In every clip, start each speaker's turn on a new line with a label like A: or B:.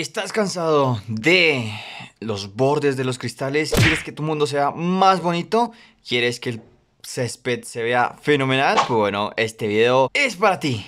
A: ¿Estás cansado de los bordes de los cristales? ¿Quieres que tu mundo sea más bonito? ¿Quieres que el césped se vea fenomenal? Pues bueno, este video es para ti.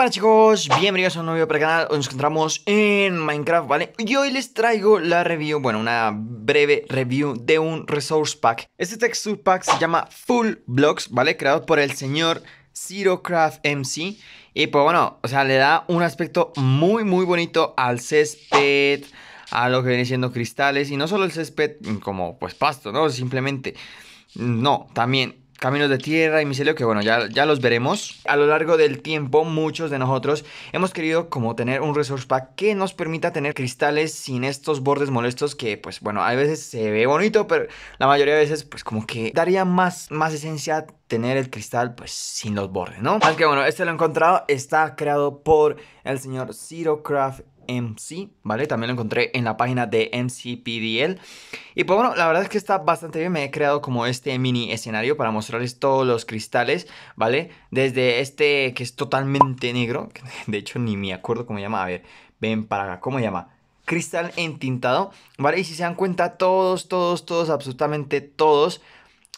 A: Hola chicos, bienvenidos a un nuevo video para el canal, nos encontramos en Minecraft, ¿vale? Y hoy les traigo la review, bueno, una breve review de un resource pack Este texture pack se llama Full Blocks, ¿vale? Creado por el señor ZeroCraft MC Y pues bueno, o sea, le da un aspecto muy muy bonito al césped, a lo que viene siendo cristales Y no solo el césped como pues pasto, ¿no? Simplemente, no, también Caminos de Tierra y Micelio, que bueno, ya, ya los veremos. A lo largo del tiempo, muchos de nosotros hemos querido como tener un resource pack que nos permita tener cristales sin estos bordes molestos que, pues bueno, a veces se ve bonito, pero la mayoría de veces, pues como que daría más, más esencia tener el cristal pues sin los bordes, ¿no? Así que bueno, este lo he encontrado, está creado por el señor Zero Craft MC, ¿vale? También lo encontré en la página de MCPDL. Y pues bueno, la verdad es que está bastante bien. Me he creado como este mini escenario para mostrarles todos los cristales, ¿vale? Desde este que es totalmente negro, de hecho ni me acuerdo cómo llama. A ver, ven para acá, ¿cómo llama? Cristal entintado, ¿vale? Y si se dan cuenta, todos, todos, todos, absolutamente todos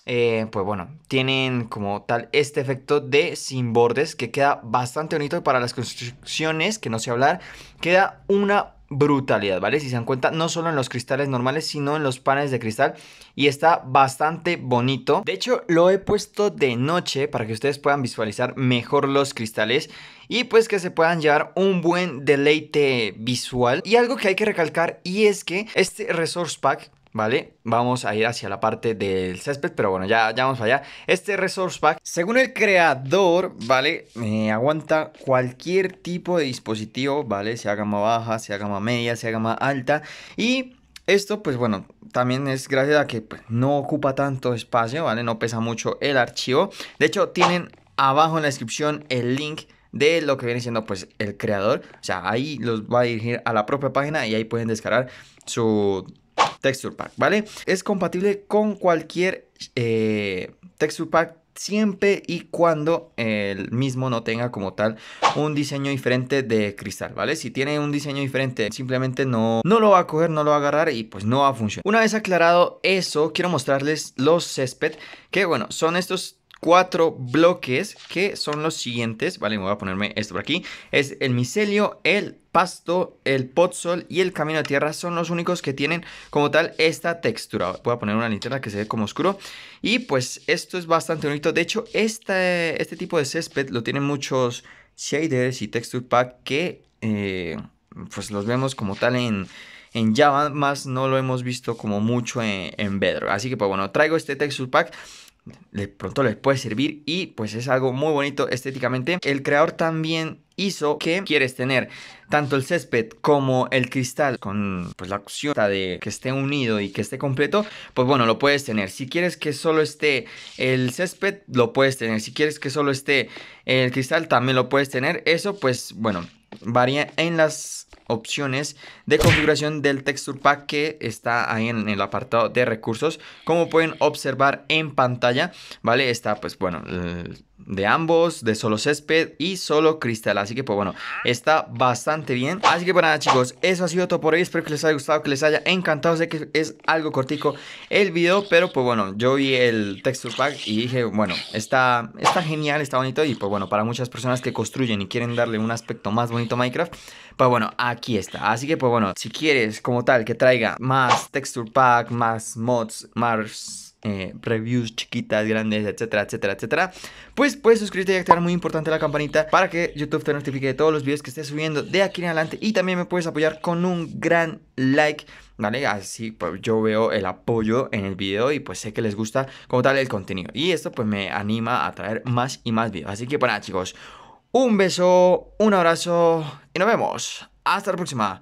A: eh, pues bueno, tienen como tal este efecto de sin bordes que queda bastante bonito para las construcciones, que no sé hablar, queda una brutalidad, ¿vale? Si se dan cuenta, no solo en los cristales normales, sino en los paneles de cristal y está bastante bonito. De hecho, lo he puesto de noche para que ustedes puedan visualizar mejor los cristales y pues que se puedan llevar un buen deleite visual. Y algo que hay que recalcar y es que este resource pack ¿vale? Vamos a ir hacia la parte del césped, pero bueno, ya, ya vamos allá. Este resource pack, según el creador, ¿vale? aguanta cualquier tipo de dispositivo, ¿vale? Sea gama baja, sea gama media, sea gama alta. Y esto, pues bueno, también es gracias a que pues, no ocupa tanto espacio, ¿vale? No pesa mucho el archivo. De hecho, tienen abajo en la descripción el link de lo que viene siendo pues el creador. O sea, ahí los va a dirigir a la propia página y ahí pueden descargar su Texture Pack, ¿vale? Es compatible con cualquier eh, Texture Pack siempre y cuando el mismo no tenga como tal un diseño diferente de cristal, ¿vale? Si tiene un diseño diferente, simplemente no, no lo va a coger, no lo va a agarrar y pues no va a funcionar. Una vez aclarado eso, quiero mostrarles los césped, que bueno, son estos cuatro bloques que son los siguientes, ¿vale? Me voy a ponerme esto por aquí. Es el micelio, el pasto, el potsol y el camino de tierra son los únicos que tienen como tal esta textura. Voy a poner una linterna que se ve como oscuro. Y pues esto es bastante bonito. De hecho, este, este tipo de césped lo tienen muchos shaders y texture pack que eh, pues los vemos como tal en Java, más no lo hemos visto como mucho en, en Bedrock. Así que pues bueno, traigo este texture pack de pronto les puede servir y pues es algo muy bonito estéticamente. El creador también hizo que quieres tener tanto el césped como el cristal con pues, la opción de que esté unido y que esté completo, pues bueno, lo puedes tener. Si quieres que solo esté el césped, lo puedes tener. Si quieres que solo esté el cristal, también lo puedes tener. Eso pues bueno, varía en las opciones de configuración del texture pack que está ahí en el apartado de recursos como pueden observar en pantalla vale está pues bueno de ambos, de solo césped y solo cristal. Así que pues bueno, está bastante bien. Así que pues nada chicos, eso ha sido todo por hoy. Espero que les haya gustado, que les haya encantado. Sé que es algo cortico el video, pero pues bueno, yo vi el texture pack y dije, bueno, está, está genial, está bonito. Y pues bueno, para muchas personas que construyen y quieren darle un aspecto más bonito a Minecraft, pues bueno, aquí está. Así que pues bueno, si quieres como tal que traiga más texture pack, más mods, más eh, reviews chiquitas, grandes, etcétera, etcétera, etcétera, pues puedes suscribirte y activar muy importante la campanita para que YouTube te notifique de todos los videos que esté subiendo de aquí en adelante y también me puedes apoyar con un gran like. ¿Vale? Así pues yo veo el apoyo en el video y pues sé que les gusta como tal el contenido. Y esto pues me anima a traer más y más videos. Así que bueno pues, chicos, un beso, un abrazo y nos vemos. Hasta la próxima.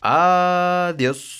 A: Adiós.